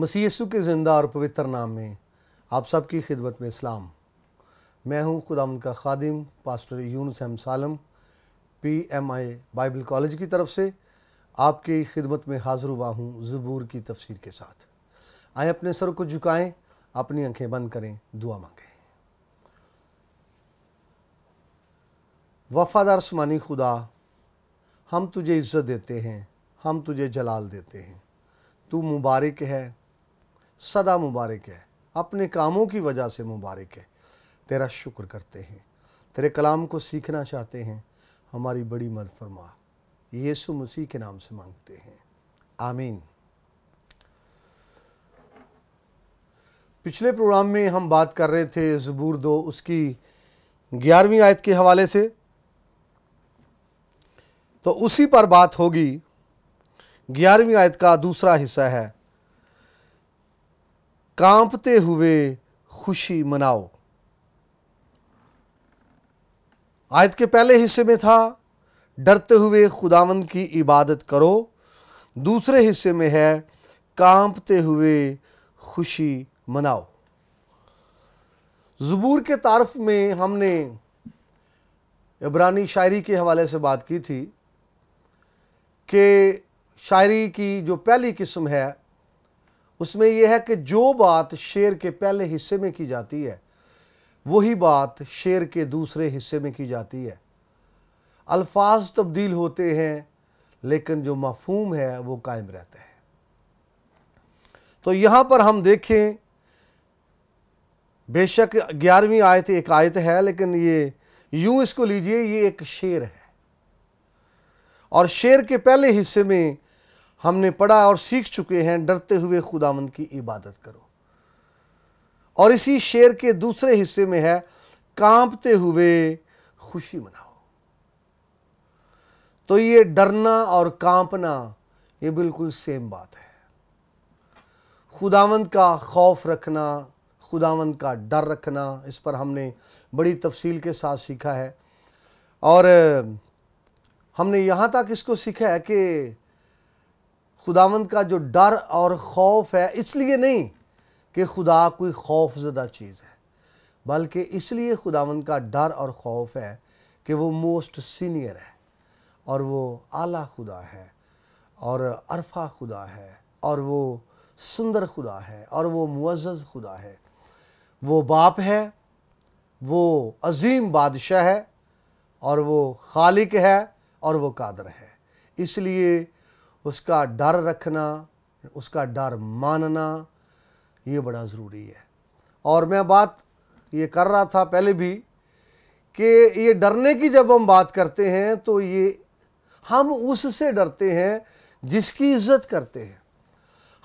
मसीह यसु के ज़िंदा और पवित्र नाम में आप सब की खिदमत में इस्लाम मैं हूं खुदा का खादिम pastor Yun M Salam P M I Bible college की तरफ से आपकी खिदमत में हाज़िर हुआ हूँ ज़बूर की तफसीर के साथ आए अपने सर को झुकाएं अपनी आंखें बंद करें दुआ मांगें वफ़ादार समानी खुदा हम तुझे इज़्ज़त देते हैं हम तुझे जलाल देते हैं तू मुबारक है सदा मुबारक है अपने कामों की वजह से मुबारक है तेरा शुक्र करते हैं तेरे कलाम को सीखना चाहते हैं हमारी बड़ी मदद फरमा यीशु मसीह के नाम से मांगते हैं आमीन पिछले प्रोग्राम में हम बात कर रहे थे ज़बूर दो उसकी ग्यारहवीं आयत के हवाले से तो उसी पर बात होगी ग्यारहवीं आयत का दूसरा हिस्सा है कांपते हुए खुशी मनाओ आयत के पहले हिस्से में था डरते हुए खुदावन की इबादत करो दूसरे हिस्से में है कांपते हुए खुशी मनाओ ज़बूर के तारफ में हमने इब्रानी शायरी के हवाले से बात की थी कि शायरी की जो पहली किस्म है उसमें यह है कि जो बात शेर के पहले हिस्से में की जाती है वही बात शेर के दूसरे हिस्से में की जाती है अल्फाज तब्दील होते हैं लेकिन जो मफहूम है वो कायम रहता है तो यहाँ पर हम देखें बेशक ग्यारहवीं आयत एक आयत है लेकिन ये यूं इसको लीजिए ये एक शेर है और शेर के पहले हिस्से में हमने पढ़ा और सीख चुके हैं डरते हुए खुदामंद की इबादत करो और इसी शेर के दूसरे हिस्से में है कांपते हुए खुशी मनाओ तो ये डरना और कांपना ये बिल्कुल सेम बात है खुदावंद का खौफ रखना खुदावंद का डर रखना इस पर हमने बड़ी तफसील के साथ सीखा है और हमने यहाँ तक इसको सीखा है कि खुदावंद का जो डर और खौफ है इसलिए नहीं कि खुदा कोई खौफ ज़दा चीज़ है बल्कि इसलिए खुदावंद का डर और खौफ है कि वो मोस्ट सीनियर है और वो आला खुदा है और अरफा खुदा है और वो सुंदर खुदा है और वो मुआज़ खुदा है वो बाप है वो अजीम बादशाह है और वो खालिक है और वो कादर है इसलिए उसका डर रखना उसका डर मानना ये बड़ा ज़रूरी है और मैं बात ये कर रहा था पहले भी कि ये डरने की जब हम बात करते हैं तो ये हम उससे डरते हैं जिसकी इज्जत करते हैं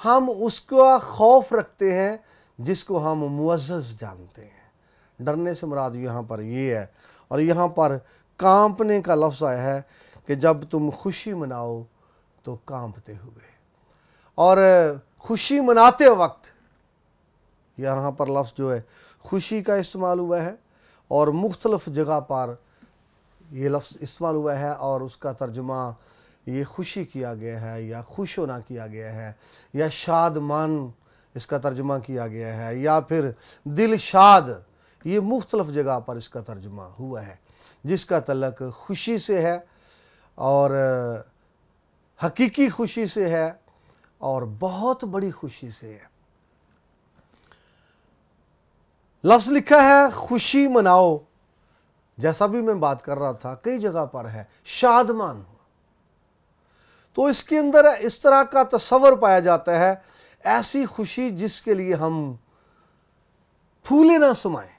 हम उसका खौफ रखते हैं जिसको हम मुआज़ जानते हैं डरने से मुराद यहाँ पर ये है और यहाँ पर कांपने का लफ्ज़ आया है कि जब तुम खुशी मनाओ तो कांपते हुए और खुशी मनाते वक्त यहाँ पर लफ्ज़ जो है खुशी का इस्तेमाल हुआ है और मुख्तलफ़ जगह पर यह लफ्ज़ इस्तेमाल हुआ है और उसका तर्जुमा ये खुशी किया गया है या खुश होना किया गया है या शादमान इसका तर्जुमा किया गया है या फिर दिल शाद ये मुख्तलफ़ जगह पर इसका तर्जुमा हुआ है जिसका तलक खुशी से है और हकीकी खुशी से है और बहुत बड़ी खुशी से है लफ्ज़ लिखा है खुशी मनाओ जैसा भी मैं बात कर रहा था कई जगह पर है शादमान हो तो इसके अंदर इस तरह का तस्वर पाया जाता है ऐसी खुशी जिसके लिए हम फूले ना समाएं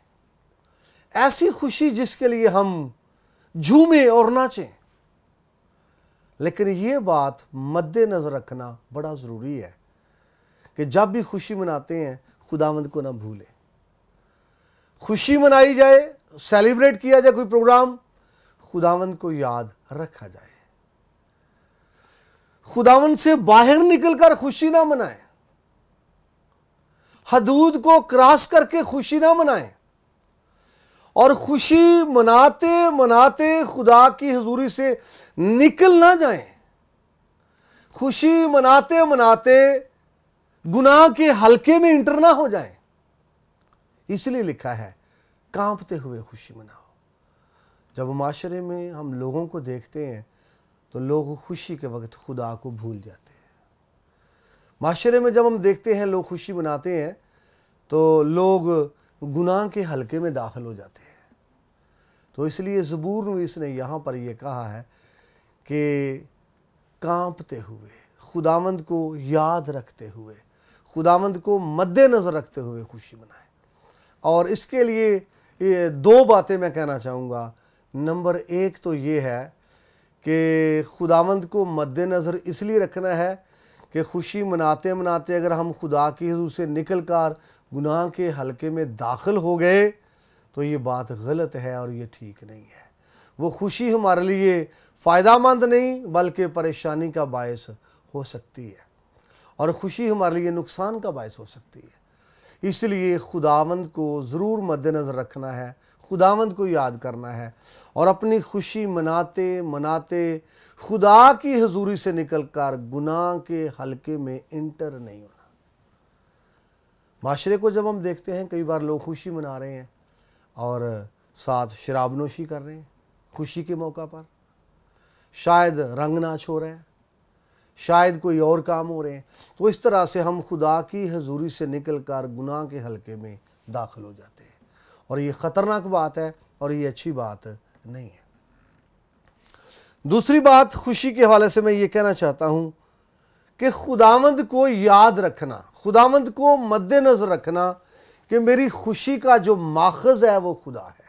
ऐसी खुशी जिसके लिए हम झूमें और नाचें लेकिन ये बात मद्देनज़र रखना बड़ा ज़रूरी है कि जब भी खुशी मनाते हैं खुदावंद को ना भूलें खुशी मनाई जाए सेलिब्रेट किया जाए कोई प्रोग्राम खुदावंद को याद रखा जाए खुदावंद से बाहर निकलकर खुशी ना मनाएं हदूद को क्रॉस करके खुशी ना मनाएं और खुशी मनाते मनाते खुदा की हजूरी से निकल ना जाए खुशी मनाते मनाते गुनाह के हल्के में इंटर ना हो जाए इसलिए लिखा है कांपते हुए खुशी मनाओ जब माशरे में हम लोगों को देखते हैं तो लोग खुशी के वक्त खुदा को भूल जाते हैं माशरे में जब हम देखते हैं लोग खुशी मनाते हैं तो लोग गुनाह के हल्के में दाखिल हो जाते हैं तो इसलिए ज़बूर इसने यहाँ पर यह कहा है कि कांपते हुए खुदावंद को याद रखते हुए खुदावंद को मद्देनज़र रखते हुए खुशी मनाएं और इसके लिए ये दो बातें मैं कहना चाहूँगा नंबर एक तो ये है कि खुदावंद को मद्देनज़र इसलिए रखना है कि खुशी मनाते मनाते अगर हम खुदा की हजूर से निकल कर गुनाह के हलके में दाखिल हो गए तो ये बात गलत है और ये ठीक नहीं है वो खुशी हमारे लिए फ़ायदा मंद नहीं बल्कि परेशानी का बायस हो सकती है और खुशी हमारे लिए नुकसान का बायस हो सकती है इसलिए खुदावंद को ज़रूर मद्दनज़र रखना है खुदावंद को याद करना है और अपनी खुशी मनाते मनाते खुदा की हजूरी से निकल कर गुनाह के हलके में इंटर नहीं होना माशरे को जब हम देखते हैं कई बार लोग खुशी मना रहे हैं और साथ शराब नोशी कर रहे हैं खुशी के मौका पर शायद रंग नाच हो रहे हैं शायद कोई और काम हो रहे हैं तो इस तरह से हम खुदा की हजूरी से निकल कर गुनाह के हलके में दाखिल हो जाते हैं और ये ख़तरनाक बात है और ये अच्छी बात नहीं है दूसरी बात खुशी के हवाले से मैं ये कहना चाहता हूँ कि खुदावंद को याद रखना खुदावंद को मद्देनज़र रखना कि मेरी खुशी का जो माखज है वो खुदा है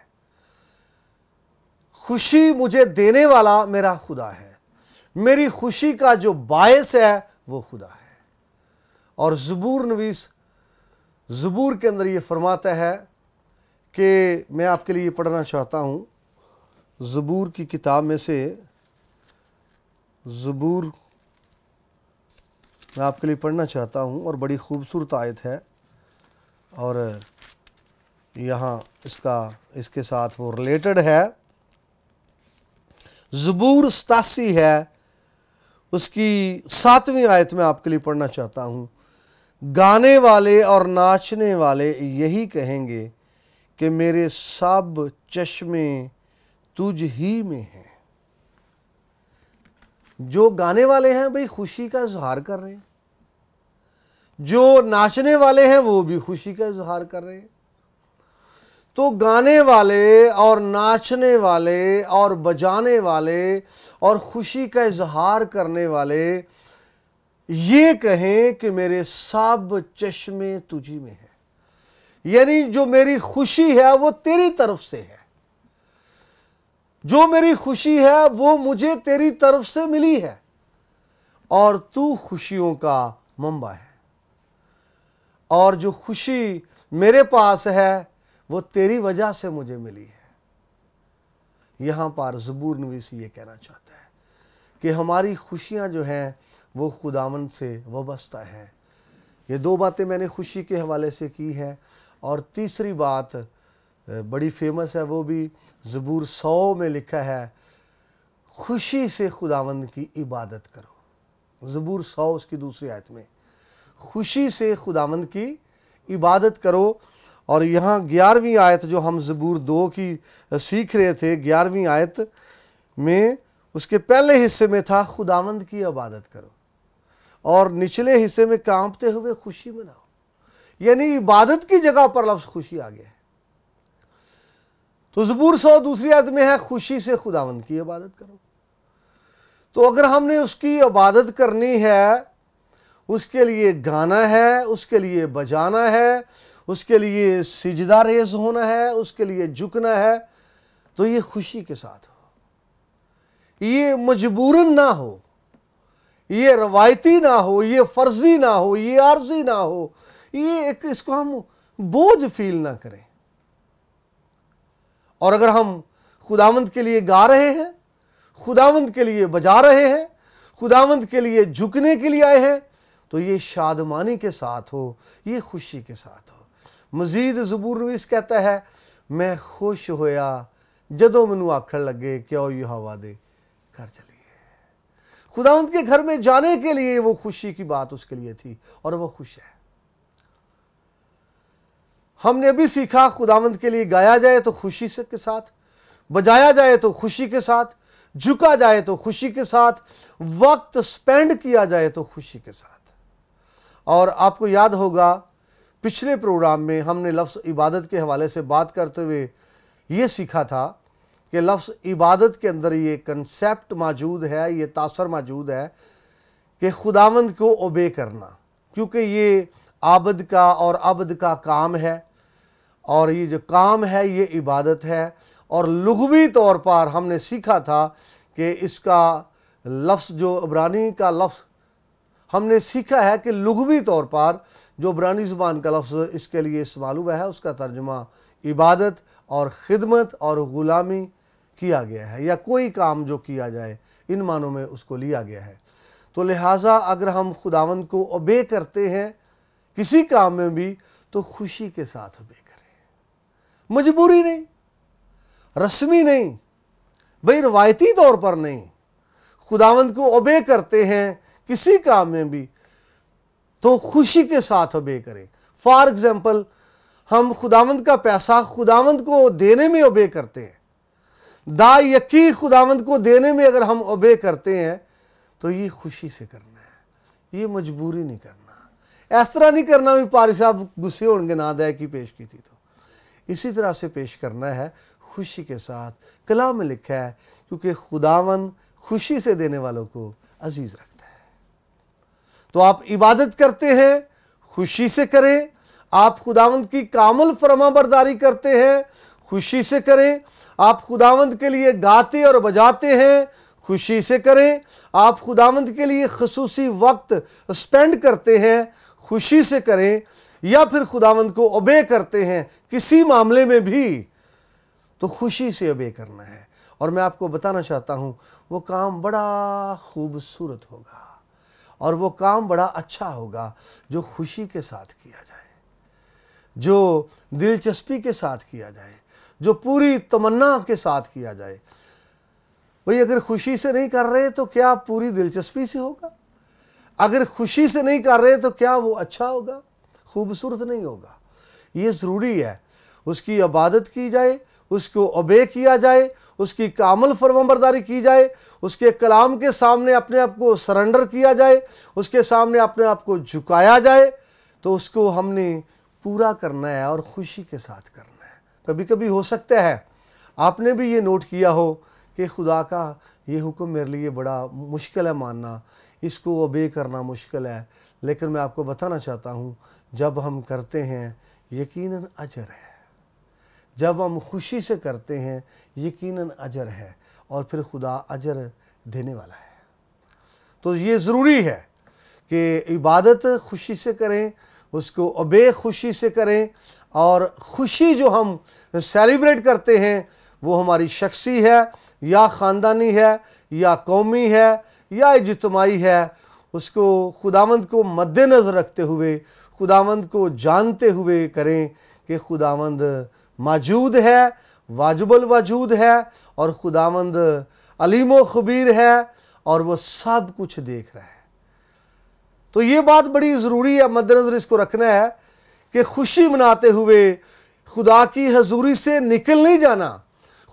खुशी मुझे देने वाला मेरा खुदा है मेरी खुशी का जो बायस है वो खुदा है और ज़बूर नवीस ज़बूर के अंदर ये फरमाता है कि मैं आपके लिए पढ़ना चाहता हूँ ज़बूर की किताब में से ज़बूर मैं आपके लिए पढ़ना चाहता हूँ और बड़ी खूबसूरत आयत है और यहाँ इसका इसके साथ वो रिलेटेड है ज़बूर सतासी है उसकी सातवीं आयत में आपके लिए पढ़ना चाहता हूँ गाने वाले और नाचने वाले यही कहेंगे कि मेरे सब चश्मे तुझ ही में हैं जो गाने वाले हैं भाई खुशी का इजहार कर रहे हैं जो नाचने वाले हैं वो भी खुशी का इजहार कर रहे हैं तो गाने वाले और नाचने वाले और बजाने वाले और खुशी का इजहार करने वाले ये कहें कि मेरे सब चश्मे तुझी में है यानी जो मेरी खुशी है वो तेरी तरफ से है जो मेरी खुशी है वो मुझे तेरी तरफ से मिली है और तू खुशियों का मुंबा है और जो खुशी मेरे पास है वो तेरी वजह से मुझे मिली है यहाँ पर जबूर नवीस ये कहना चाहता है कि हमारी खुशियाँ जो हैं वो खुदावन से वस्ता हैं ये दो बातें मैंने खुशी के हवाले से की हैं और तीसरी बात बड़ी फेमस है वो भी ज़बूर सौ में लिखा है खुशी से खुदावंद की इबादत करो ज़बूर सौ उसकी दूसरी आयत में खुशी से खुदावंद की इबादत करो और यहाँ ग्यारहवीं आयत जो हम ज़बूर दो की सीख रहे थे ग्यारहवीं आयत में उसके पहले हिस्से में था खुदावंद की इबादत करो और निचले हिस्से में कांपते हुए खुशी मनाओ यानी इबादत की जगह पर लफ्ज़ खुशी आ गया है तो ज़बूर सौ दूसरी आयत में है खुशी से खुदावंद की इबादत करो तो अगर हमने उसकी इबादत करनी है उसके लिए गाना है उसके लिए बजाना है उसके लिए सिजदा रेज होना है उसके लिए झुकना है तो ये खुशी के साथ हो ये मजबूरन ना हो ये रवायती ना हो ये फर्जी ना हो ये आर्जी ना हो ये एक इसको हम बोझ फील ना करें और अगर हम खुदावंद के लिए गा रहे हैं खुदावंद के लिए बजा रहे हैं खुदावंद के लिए झुकने के लिए आए हैं तो ये शादमानी के साथ हो ये खुशी के साथ हो मजीद जबूर नवीस कहता है मैं खुश होया जदों मैं आखन लगे क्यों आओ यू हवा दे घर चलिए खुदा के घर में जाने के लिए वो खुशी की बात उसके लिए थी और वो खुश है हमने भी सीखा खुदावंद के लिए गाया जाए तो खुशी से के साथ बजाया जाए तो खुशी के साथ झुका जाए तो खुशी के साथ वक्त स्पेंड किया जाए तो खुशी के साथ और आपको याद होगा पिछले प्रोग्राम में हमने लफ्ज़ इबादत के हवाले से बात करते हुए ये सीखा था कि लफ्ज़ इबादत के अंदर ये कंसेप्ट मौजूद है ये तासर मौजूद है कि खुदावंद को ओबे करना क्योंकि ये आबद का और अबद का काम है और ये जो काम है ये इबादत है और लघवी तौर पर हमने सीखा था कि इसका लफ्ज़ जो अबरानी का लफ्ज़ हमने सीखा है कि लघवी तौर पर जो बरानी ज़ुबान का लफ्ज़ इसके लिए इस्तेमाल हुआ है उसका तर्जमा इबादत और ख़िदमत और ग़ुलामी किया गया है या कोई काम जो किया जाए इन मानों में उसको लिया गया है तो लिहाजा अगर हम खुदावंद को ओबे करते हैं किसी काम में भी तो खुशी के साथ ओबे करें मजबूरी नहीं रस्मी नहीं भाई रवायती तौर पर नहीं खुदावंद को ओबे करते हैं किसी काम में भी तो खुशी के साथ ओबे करें फॉर एग्ज़ाम्पल हम खुदावंद का पैसा खुदावंद को देने में ओबे करते हैं दा यकी खुदावंद को देने में अगर हम ओबे करते हैं तो ये खुशी से करना है ये मजबूरी नहीं करना इस तरह नहीं करना भी पारी साहब गुस्से होने ना दया की पेश की थी तो इसी तरह से पेश करना है खुशी के साथ कला में लिखा है क्योंकि खुदावन खुशी से देने वालों को अजीज़ रख तो आप इबादत करते हैं खुशी से करें आप खुदावंद की कामल फरमाबरदारी बरदारी करते हैं खुशी से करें आप खुदावंद के लिए गाते और बजाते हैं खुशी से करें आप खुदावंद के लिए खसूसी वक्त स्पेंड करते हैं खुशी से करें या फिर खुदावंद को ओबे करते हैं किसी मामले में भी तो खुशी से ओबे करना है और मैं आपको बताना चाहता हूँ वो काम बड़ा खूबसूरत होगा और वो काम बड़ा अच्छा होगा जो खुशी के साथ किया जाए जो दिलचस्पी के साथ किया जाए जो पूरी तमन्ना के साथ किया जाए भाई अगर खुशी से नहीं कर रहे तो क्या पूरी दिलचस्पी से होगा अगर खुशी से नहीं कर रहे तो क्या वो अच्छा होगा खूबसूरत नहीं होगा ये ज़रूरी है उसकी इबादत की जाए उसको ओबे किया जाए उसकी कामल फरमबरदारी की जाए उसके कलाम के सामने अपने आप को सरेंडर किया जाए उसके सामने अपने आप को झुकाया जाए तो उसको हमने पूरा करना है और ख़ुशी के साथ करना है कभी कभी हो सकता है आपने भी ये नोट किया हो कि खुदा का ये हुक्म मेरे लिए बड़ा मुश्किल है मानना इसको ओबे करना मुश्किल है लेकिन मैं आपको बताना चाहता हूँ जब हम करते हैं यकीन अजर है जब हम खुशी से करते हैं यकीनन अजर है और फिर खुदा अजर देने वाला है तो ये ज़रूरी है कि इबादत खुशी से करें उसको अबे खुशी से करें और खुशी जो हम सेलिब्रेट करते हैं वो हमारी शख्सी है या ख़ानदानी है या कौमी है या इजतमाही है उसको खुदावंद को मद्देनज़र रखते हुए खुदावंद को जानते हुए करें कि खुदावंद मौजूद है वाजबल वजूद है और खुदावंद अलीम खबीर है और वो सब कुछ देख रहा है तो ये बात बड़ी ज़रूरी है मद्दनज़र इसको रखना है कि खुशी मनाते हुए खुदा की हजूरी से निकल नहीं जाना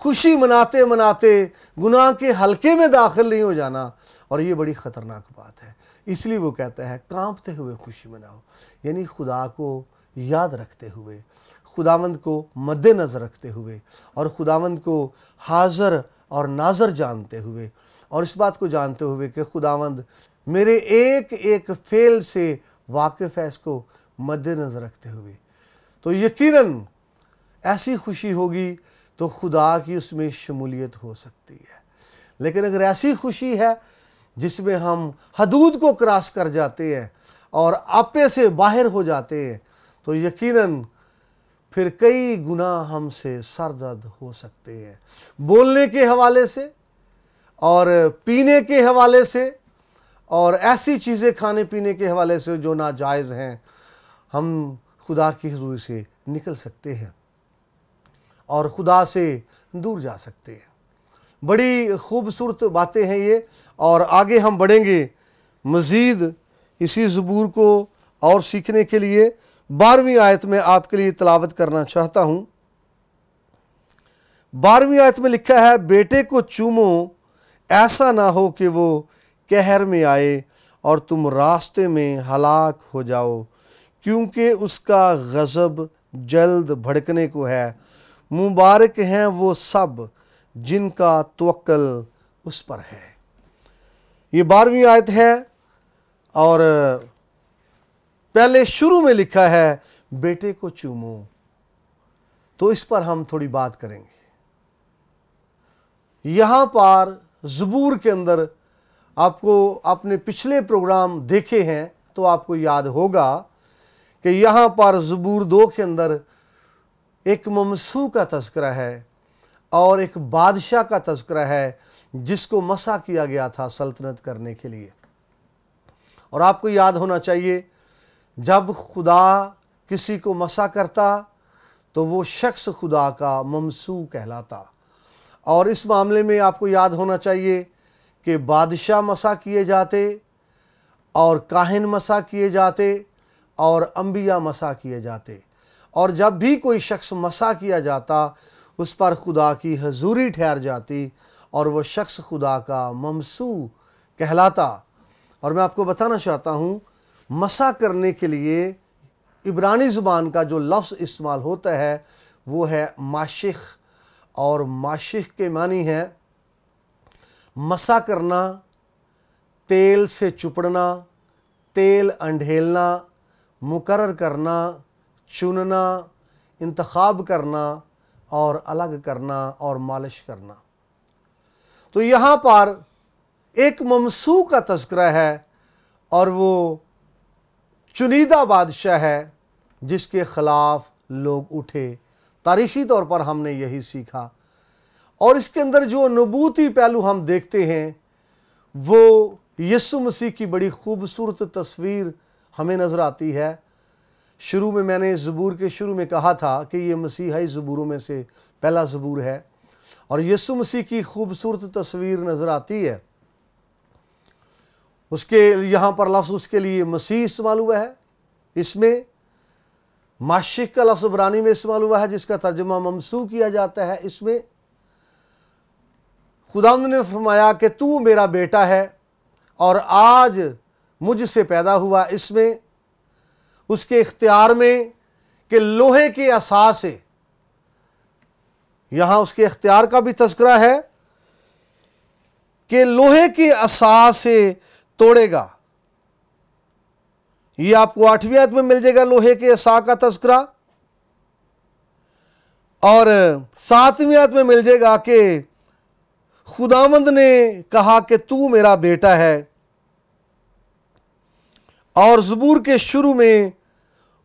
खुशी मनाते मनाते गुनाह के हल्के में दाखिल नहीं हो जाना और ये बड़ी ख़तरनाक बात है इसलिए वो कहता है कांपते हुए खुशी मनाओ यानी खुदा को याद रखते हुए खुदावंद को मद्देनज़र रखते हुए और खुदावंद को हाज़र और नाजर जानते हुए और इस बात को जानते हुए कि खुदावंद मेरे एक एक फेल से वाकिफ़ है इसको मद्देनज़र रखते हुए तो यकीनन ऐसी खुशी होगी तो खुदा की उसमें शमूलियत हो सकती है लेकिन अगर ऐसी खुशी है जिसमें हम हदूद को क्रॉस कर जाते हैं और आपे से बाहर हो जाते हैं तो यकीनन फिर कई गुना हमसे सरदर्द हो सकते हैं बोलने के हवाले से और पीने के हवाले से और ऐसी चीज़ें खाने पीने के हवाले से जो नाजायज़ हैं हम खुदा की हजूरी से निकल सकते हैं और खुदा से दूर जा सकते हैं बड़ी खूबसूरत बातें हैं ये और आगे हम बढ़ेंगे मज़ीद इसी ज़बूर को और सीखने के लिए बारहवीं आयत में आपके लिए तलावत करना चाहता हूँ बारहवीं आयत में लिखा है बेटे को चूमो ऐसा ना हो कि वो कहर में आए और तुम रास्ते में हलाक हो जाओ क्योंकि उसका गज़ब जल्द भड़कने को है मुबारक हैं वो सब जिनका तवक्ल उस पर है ये बारहवीं आयत है और पहले शुरू में लिखा है बेटे को चूमो तो इस पर हम थोड़ी बात करेंगे यहां पर जबूर के अंदर आपको अपने पिछले प्रोग्राम देखे हैं तो आपको याद होगा कि यहां पर जबूर दो के अंदर एक ममसू का तस्करा है और एक बादशाह का तस्करा है जिसको मसा किया गया था सल्तनत करने के लिए और आपको याद होना चाहिए जब खुदा किसी को मसा करता तो वो शख्स खुदा का ममसू कहलाता और इस मामले में आपको याद होना चाहिए कि बादशाह मसा किए जाते और काहिन मसा किए जाते और अंबिया मसा किए जाते और जब भी कोई शख्स मसा किया जाता उस पर खुदा की हजूरी ठहर जाती और वह शख्स खुदा का ममसू कहलाता और मैं आपको बताना चाहता हूँ मसा करने के लिए इब्रानी ज़ुबान का जो लफ्ज़ इस्तेमाल होता है वो है माशिख और माशिख़ के मानी है मसा करना तेल से चुपड़ना तेल अंढेलना मुकर करना चुनना इंतखब करना और अलग करना और मालिश करना तो यहाँ पर एक ममसू का तस्करा है और वो चुनिंदा बादशाह है जिसके ख़िलाफ़ लोग उठे तारीखी तौर पर हमने यही सीखा और इसके अंदर जो नबूती पहलू हम देखते हैं वो यसु मसीह की बड़ी खूबसूरत तस्वीर हमें नज़र आती है शुरू में मैंने ज़बूर के शुरू में कहा था कि ये मसीहाई ज़बूरों में से पहला ज़बूर है और यसु मसीह की खूबसूरत तस्वीर नज़र आती है उसके यहाँ पर लफ्ज़ उसके लिए मसीह इस्तेमाल हुआ है इसमें माशिक का लफ्ज़ बरानी में इस्तेमाल हुआ है जिसका तर्जुमा ममसू किया जाता है इसमें खुदा ने फरमाया कि तू मेरा बेटा है और आज मुझसे पैदा हुआ इसमें उसके इख्तियार में कि लोहे के असास से यहाँ उसके इख्तियार का भी तस्करा है कि लोहे के असास से तोड़ेगा ये आपको आठवीं आयत में मिल जाएगा लोहे के सा का तस्करा और सातवीं आयत में मिल जाएगा कि खुदामंद ने कहा कि तू मेरा बेटा है और जबूर के शुरू में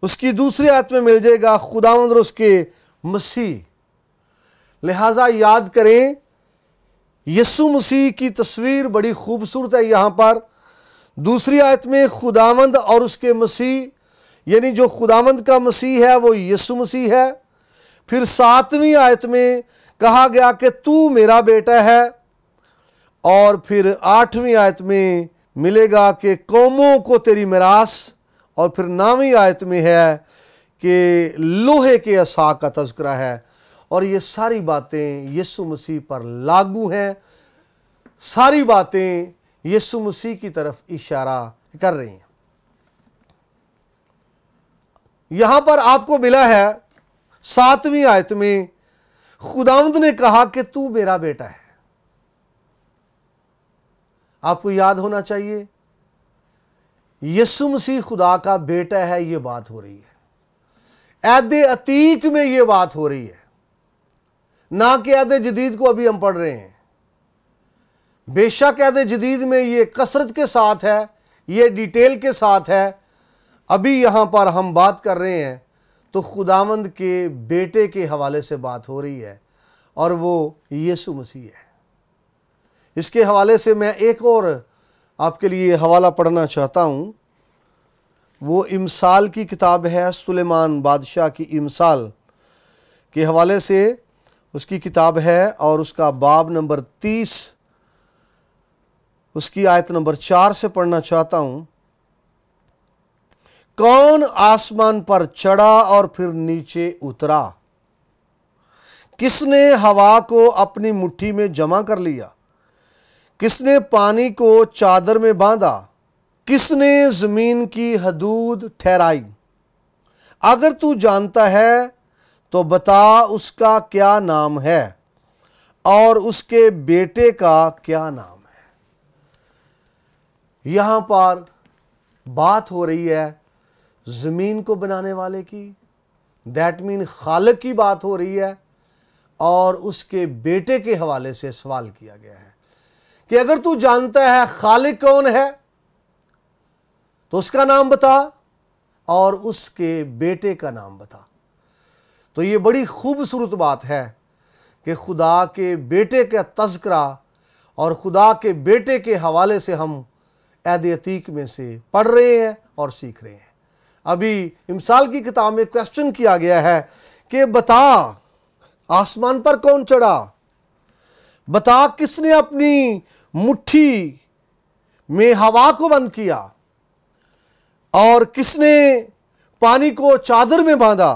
उसकी दूसरी आयत में मिल जाएगा खुदामंद उसके मसीह लिहाजा याद करें यसु मसीह की तस्वीर बड़ी खूबसूरत है यहां पर दूसरी आयत में खुदावंद और उसके मसीह यानी जो खुदावंद का मसीह है वो यसु मसीह है फिर सातवीं आयत में कहा गया कि तू मेरा बेटा है और फिर आठवीं आयत में मिलेगा कि कौमों को तेरी मिरास और फिर नौवीं आयत में है कि लोहे के असा का तस्करा है और ये सारी बातें यीशु मसीह पर लागू हैं सारी बातें यसु मसीह की तरफ इशारा कर रही हैं यहां पर आपको मिला है सातवीं आयत में खुदावंद ने कहा कि तू मेरा बेटा है आपको याद होना चाहिए यसु मसीह खुदा का बेटा है यह बात हो रही है ऐद अतीक में यह बात हो रही है ना कि ऐद जदीद को अभी हम पढ़ रहे हैं बेशक कैद जदीद में ये कसरत के साथ है ये डिटेल के साथ है अभी यहाँ पर हम बात कर रहे हैं तो खुदावंद के बेटे के हवाले से बात हो रही है और वो यीशु मसीह है इसके हवाले से मैं एक और आपके लिए हवाला पढ़ना चाहता हूँ वो इमसाल की किताब है सुलेमान बादशाह की इमसाल के हवाले से उसकी किताब है और उसका बाब नंबर तीस उसकी आयत नंबर चार से पढ़ना चाहता हूं कौन आसमान पर चढ़ा और फिर नीचे उतरा किसने हवा को अपनी मुट्ठी में जमा कर लिया किसने पानी को चादर में बांधा किसने ज़मीन की हदूद ठहराई अगर तू जानता है तो बता उसका क्या नाम है और उसके बेटे का क्या नाम यहाँ पर बात हो रही है ज़मीन को बनाने वाले की दैट मीन खालक की बात हो रही है और उसके बेटे के हवाले से सवाल किया गया है कि अगर तू जानता है खालिक कौन है तो उसका नाम बता और उसके बेटे का नाम बता तो ये बड़ी खूबसूरत बात है कि खुदा के बेटे का तस्करा और खुदा के बेटे के हवाले से हम एदयतीक में से पढ़ रहे हैं और सीख रहे हैं अभी इमसाल की किताब में क्वेश्चन किया गया है कि बता आसमान पर कौन चढ़ा बता किसने अपनी मुट्ठी में हवा को बंद किया और किसने पानी को चादर में बांधा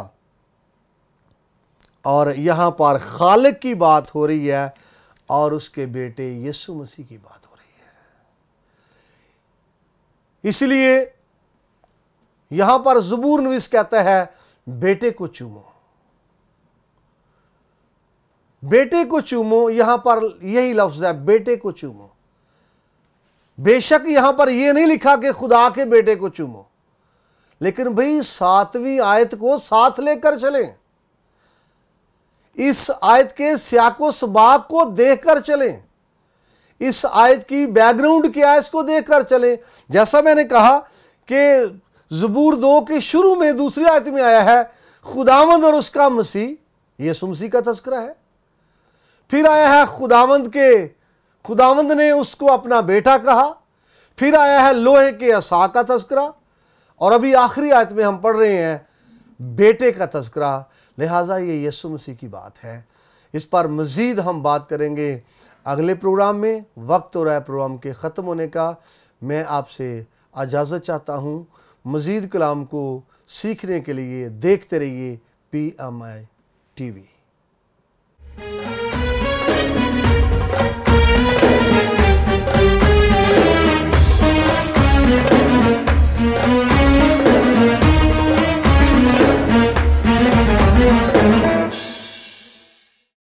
और यहां पर खालिक की बात हो रही है और उसके बेटे यीशु मसीह की बात हो इसलिए यहां पर जबूर नवीस कहता है बेटे को चूमो बेटे को चूमो यहां पर यही लफ्ज है बेटे को चूमो बेशक यहां पर यह नहीं लिखा कि खुदा के बेटे को चूमो लेकिन भाई सातवीं आयत को साथ लेकर चलें इस आयत के सियाको सबाक को देखकर चलें इस आयत की बैकग्राउंड क्या है इसको देख कर चलें जैसा मैंने कहा कि जबूर दो के शुरू में दूसरी आयत में आया है खुदावंद और उसका मसीह ये सुमसी का तस्करा है फिर आया है खुदावंद के खुदावंद ने उसको अपना बेटा कहा फिर आया है लोहे के असा का तस्करा और अभी आखिरी आयत में हम पढ़ रहे हैं बेटे का तस्करा लिहाजा ये यसु मसीह की बात है इस पर मज़ीद हम बात करेंगे अगले प्रोग्राम में वक्त हो रहा है प्रोग्राम के ख़त्म होने का मैं आपसे इजाज़त चाहता हूँ मज़ीद कलाम को सीखने के लिए देखते रहिए P M I T we